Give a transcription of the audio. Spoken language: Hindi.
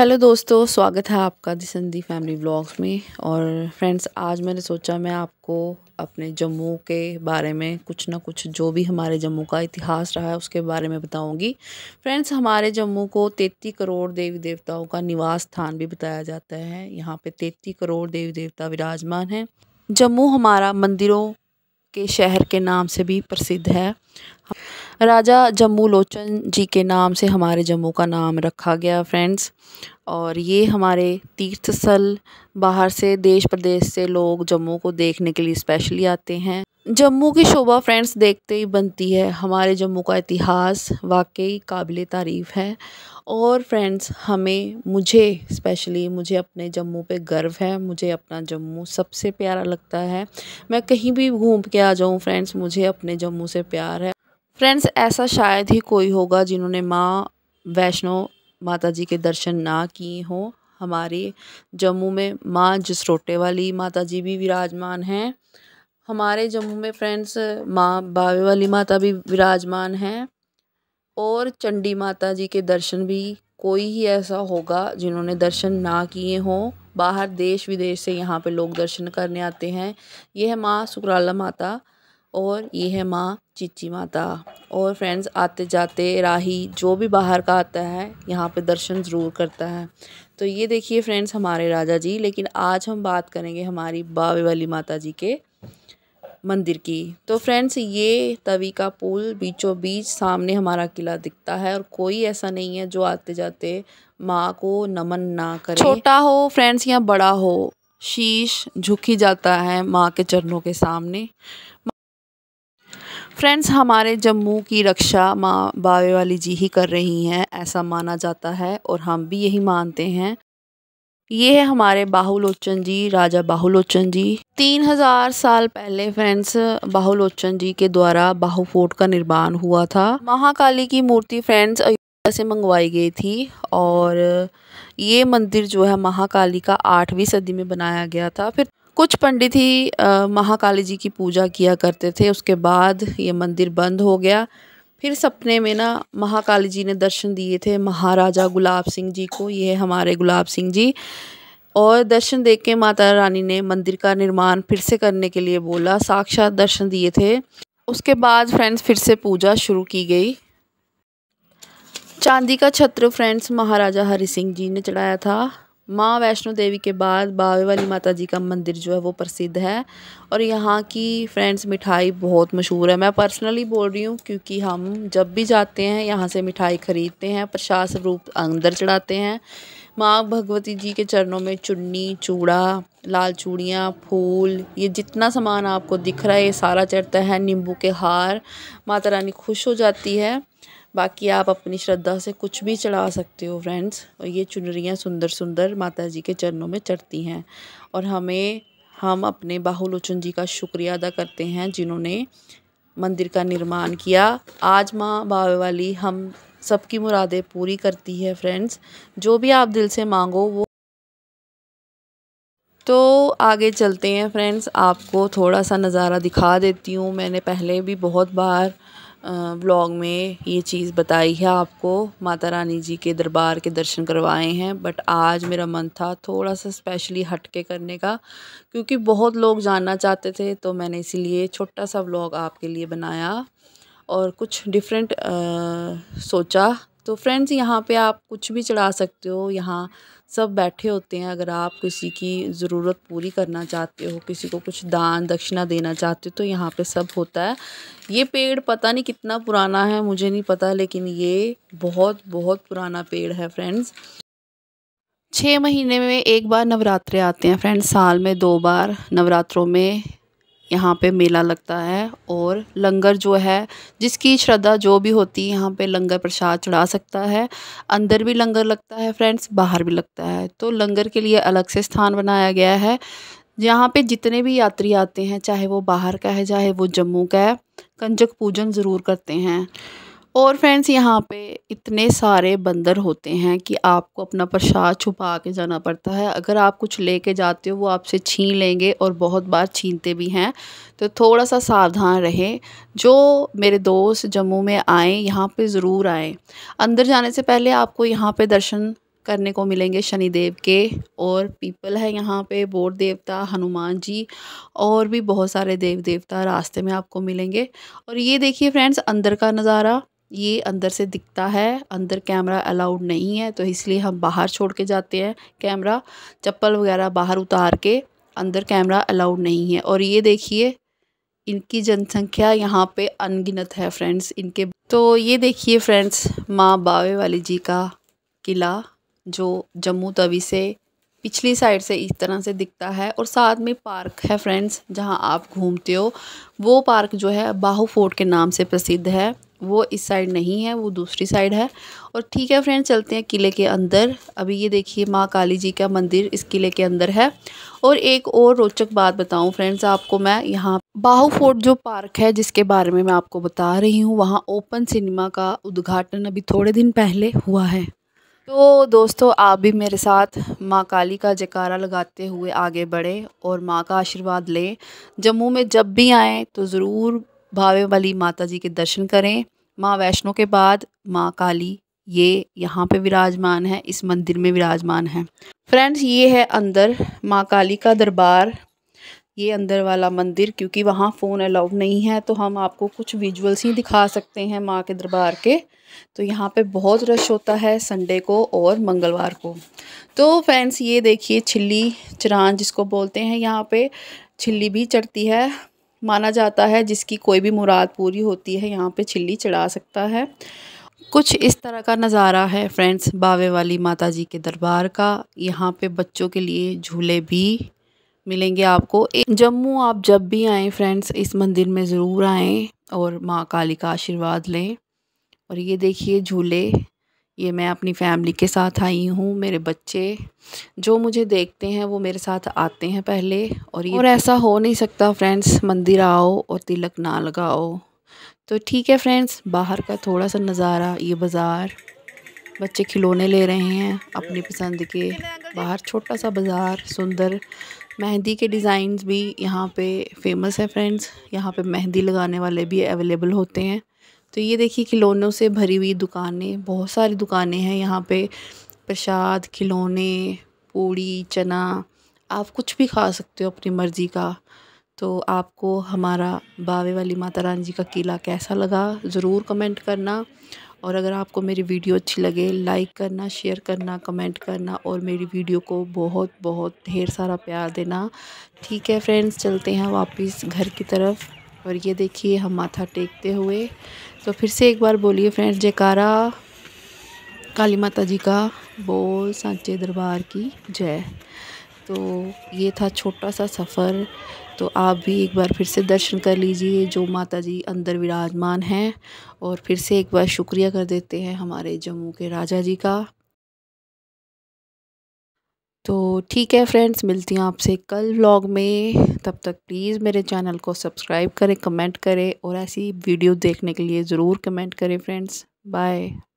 हेलो दोस्तों स्वागत है आपका दिसंदी फैमिली ब्लॉग्स में और फ्रेंड्स आज मैंने सोचा मैं आपको अपने जम्मू के बारे में कुछ ना कुछ जो भी हमारे जम्मू का इतिहास रहा है उसके बारे में बताऊंगी फ्रेंड्स हमारे जम्मू को तैतीस करोड़ देवी देवताओं का निवास स्थान भी बताया जाता है यहाँ पे तैतीस करोड़ देवी देवता विराजमान हैं जम्मू हमारा मंदिरों के शहर के नाम से भी प्रसिद्ध है राजा जम्मू लोचन जी के नाम से हमारे जम्मू का नाम रखा गया फ्रेंड्स और ये हमारे तीर्थ स्थल बाहर से देश प्रदेश से लोग जम्मू को देखने के लिए स्पेशली आते हैं जम्मू की शोभा फ्रेंड्स देखते ही बनती है हमारे जम्मू का इतिहास वाकई काबिल तारीफ़ है और फ्रेंड्स हमें मुझे स्पेशली मुझे अपने जम्मू पे गर्व है मुझे अपना जम्मू सबसे प्यारा लगता है मैं कहीं भी घूम के आ जाऊँ फ्रेंड्स मुझे अपने जम्मू से प्यार है फ्रेंड्स ऐसा शायद ही कोई होगा जिन्होंने माँ वैष्णो माता जी के दर्शन ना किए हों हमारे जम्मू में माँ जसरोटे वाली माता जी भी विराजमान हैं हमारे जम्मू में फ्रेंड्स माँ बावे वाली माता भी विराजमान हैं और चंडी माता जी के दर्शन भी कोई ही ऐसा होगा जिन्होंने दर्शन ना किए हों बाहर देश विदेश से यहाँ पे लोग दर्शन करने आते हैं ये है माँ सुकराला माता और ये है माँ चिची माता और फ्रेंड्स आते जाते राही जो भी बाहर का आता है यहाँ पे दर्शन ज़रूर करता है तो ये देखिए फ्रेंड्स हमारे राजा जी लेकिन आज हम बात करेंगे हमारी बावे वाली माता जी के मंदिर की तो फ्रेंड्स ये तवी का पुल बीचों बीच सामने हमारा किला दिखता है और कोई ऐसा नहीं है जो आते जाते माँ को नमन ना करे छोटा हो फ्रेंड्स या बड़ा हो शीश झुक ही जाता है माँ के चरणों के सामने फ्रेंड्स हमारे जम्मू की रक्षा माँ बावे वाली जी ही कर रही हैं ऐसा माना जाता है और हम भी यही मानते हैं ये है हमारे बाहुलोचन जी राजा बाहुलोचन जी तीन हजार साल पहले फ्रेंड्स बाहुलोचन जी के द्वारा बाहु फोर्ट का निर्माण हुआ था महाकाली की मूर्ति फ्रेंड्स अयोध्या से मंगवाई गई थी और ये मंदिर जो है महाकाली का आठवीं सदी में बनाया गया था फिर कुछ पंडित ही महाकाली जी की पूजा किया करते थे उसके बाद ये मंदिर बंद हो गया फिर सपने में ना महाकाली जी ने दर्शन दिए थे महाराजा गुलाब सिंह जी को ये हमारे गुलाब सिंह जी और दर्शन देख के माता रानी ने मंदिर का निर्माण फिर से करने के लिए बोला साक्षात दर्शन दिए थे उसके बाद फ्रेंड्स फिर से पूजा शुरू की गई चांदी का छत्र फ्रेंड्स महाराजा हरि सिंह जी ने चढ़ाया था माँ वैष्णो देवी के बाद बावे वाली माता जी का मंदिर जो है वो प्रसिद्ध है और यहाँ की फ्रेंड्स मिठाई बहुत मशहूर है मैं पर्सनली बोल रही हूँ क्योंकि हम जब भी जाते हैं यहाँ से मिठाई ख़रीदते हैं प्रसाद स्वरूप अंदर चढ़ाते हैं माँ भगवती जी के चरणों में चुन्नी चूड़ा लाल चूड़ियाँ फूल ये जितना सामान आपको दिख रहा है ये सारा चढ़ता है नींबू के हार माता रानी खुश हो जाती है बाकी आप अपनी श्रद्धा से कुछ भी चढ़ा सकते हो फ्रेंड्स और ये चुनरियाँ सुंदर सुंदर माता जी के चरणों में चढ़ती हैं और हमें हम अपने बाहुलोचन जी का शुक्रिया अदा करते हैं जिन्होंने मंदिर का निर्माण किया आज माँ बावे वाली हम सबकी मुरादें पूरी करती है फ्रेंड्स जो भी आप दिल से मांगो वो तो आगे चलते हैं फ्रेंड्स आपको थोड़ा सा नज़ारा दिखा देती हूँ मैंने पहले भी बहुत बार व्लॉग में ये चीज़ बताई है आपको माता रानी जी के दरबार के दर्शन करवाए हैं बट आज मेरा मन था थोड़ा सा स्पेशली हट के करने का क्योंकि बहुत लोग जानना चाहते थे तो मैंने इसीलिए छोटा सा व्लॉग आपके लिए बनाया और कुछ डिफरेंट सोचा तो फ्रेंड्स यहाँ पे आप कुछ भी चढ़ा सकते हो यहाँ सब बैठे होते हैं अगर आप किसी की ज़रूरत पूरी करना चाहते हो किसी को कुछ दान दक्षिणा देना चाहते हो तो यहाँ पे सब होता है ये पेड़ पता नहीं कितना पुराना है मुझे नहीं पता लेकिन ये बहुत बहुत पुराना पेड़ है फ्रेंड्स छः महीने में एक बार नवरात्रे आते हैं फ्रेंड्स साल में दो बार नवरात्रों में यहाँ पे मेला लगता है और लंगर जो है जिसकी श्रद्धा जो भी होती है यहाँ पे लंगर प्रसाद चढ़ा सकता है अंदर भी लंगर लगता है फ्रेंड्स बाहर भी लगता है तो लंगर के लिए अलग से स्थान बनाया गया है यहाँ पे जितने भी यात्री आते हैं चाहे वो बाहर का है चाहे वो जम्मू का है कंजक पूजन ज़रूर करते हैं और फ्रेंड्स यहाँ पे इतने सारे बंदर होते हैं कि आपको अपना प्रसाद छुपा के जाना पड़ता है अगर आप कुछ लेके जाते हो वो आपसे छीन लेंगे और बहुत बार छीनते भी हैं तो थोड़ा सा सावधान रहें जो मेरे दोस्त जम्मू में आए यहाँ पे ज़रूर आए अंदर जाने से पहले आपको यहाँ पे दर्शन करने को मिलेंगे शनिदेव के और पीपल है यहाँ पे बोर देवता हनुमान जी और भी बहुत सारे देव देवता रास्ते में आपको मिलेंगे और ये देखिए फ्रेंड्स अंदर का नज़ारा ये अंदर से दिखता है अंदर कैमरा अलाउड नहीं है तो इसलिए हम बाहर छोड़ के जाते हैं कैमरा चप्पल वगैरह बाहर उतार के अंदर कैमरा अलाउड नहीं है और ये देखिए इनकी जनसंख्या यहाँ पे अनगिनत है फ्रेंड्स इनके तो ये देखिए फ्रेंड्स माँ बावे वाली जी का किला जो जम्मू तवी से पिछली साइड से इस तरह से दिखता है और साथ में पार्क है फ्रेंड्स जहाँ आप घूमते हो वो पार्क जो है बाहू फोर्ट के नाम से प्रसिद्ध है वो इस साइड नहीं है वो दूसरी साइड है और ठीक है फ्रेंड चलते हैं किले के अंदर अभी ये देखिए माँ काली जी का मंदिर इस किले के अंदर है और एक और रोचक बात बताऊं फ्रेंड्स आपको मैं यहाँ बाहू फोर्ट जो पार्क है जिसके बारे में मैं आपको बता रही हूँ वहाँ ओपन सिनेमा का उद्घाटन अभी थोड़े दिन पहले हुआ है तो दोस्तों आप भी मेरे साथ माँ काली का जयकारा लगाते हुए आगे बढ़े और माँ का आशीर्वाद लें जम्मू में जब भी आएँ तो ज़रूर भावे वाली माता जी के दर्शन करें माँ वैष्णो के बाद माँ काली ये यहाँ पे विराजमान है इस मंदिर में विराजमान है फ्रेंड्स ये है अंदर माँ काली का दरबार ये अंदर वाला मंदिर क्योंकि वहाँ फ़ोन अलाउड नहीं है तो हम आपको कुछ विजुअल्स ही दिखा सकते हैं माँ के दरबार के तो यहाँ पे बहुत रश होता है संडे को और मंगलवार को तो फ्रेंड्स ये देखिए छिल्ली चरान जिसको बोलते हैं यहाँ पे छिल्ली भी चढ़ती है माना जाता है जिसकी कोई भी मुराद पूरी होती है यहाँ पे छिल्ली चढ़ा सकता है कुछ इस तरह का नज़ारा है फ्रेंड्स बावे वाली माता जी के दरबार का यहाँ पे बच्चों के लिए झूले भी मिलेंगे आपको जम्मू आप जब भी आएँ फ्रेंड्स इस मंदिर में ज़रूर आएँ और माँ काली का आशीर्वाद लें और ये देखिए झूले ये मैं अपनी फ़ैमिली के साथ आई हूँ मेरे बच्चे जो मुझे देखते हैं वो मेरे साथ आते हैं पहले और ये और ऐसा हो नहीं सकता फ्रेंड्स मंदिर आओ और तिलक ना लगाओ तो ठीक है फ्रेंड्स बाहर का थोड़ा सा नज़ारा ये बाज़ार बच्चे खिलौने ले रहे हैं अपनी पसंद के बाहर छोटा सा बाज़ार सुंदर मेहंदी के डिज़ाइंस भी यहाँ पे फेमस है फ्रेंड्स यहाँ पे मेहंदी लगाने वाले भी अवेलेबल होते हैं तो ये देखिए खिलौनों से भरी हुई दुकानें बहुत सारी दुकानें हैं यहाँ पे प्रसाद खिलौने पूड़ी चना आप कुछ भी खा सकते हो अपनी मर्ज़ी का तो आपको हमारा बावे वाली माता रानी जी का किला कैसा लगा ज़रूर कमेंट करना और अगर आपको मेरी वीडियो अच्छी लगे लाइक करना शेयर करना कमेंट करना और मेरी वीडियो को बहुत बहुत ढेर सारा प्यार देना ठीक है फ्रेंड्स चलते हैं वापस घर की तरफ और ये देखिए हम माथा टेकते हुए तो फिर से एक बार बोलिए फ्रेंड्स जयकारा काली माता जी का बोल सांचे दरबार की जय तो ये था छोटा सा सफ़र तो आप भी एक बार फिर से दर्शन कर लीजिए जो माता जी अंदर विराजमान हैं और फिर से एक बार शुक्रिया कर देते हैं हमारे जम्मू के राजा जी का तो ठीक है फ्रेंड्स मिलती हैं आपसे कल व्लॉग में तब तक प्लीज़ मेरे चैनल को सब्सक्राइब करें कमेंट करें और ऐसी वीडियो देखने के लिए ज़रूर कमेंट करें फ्रेंड्स बाय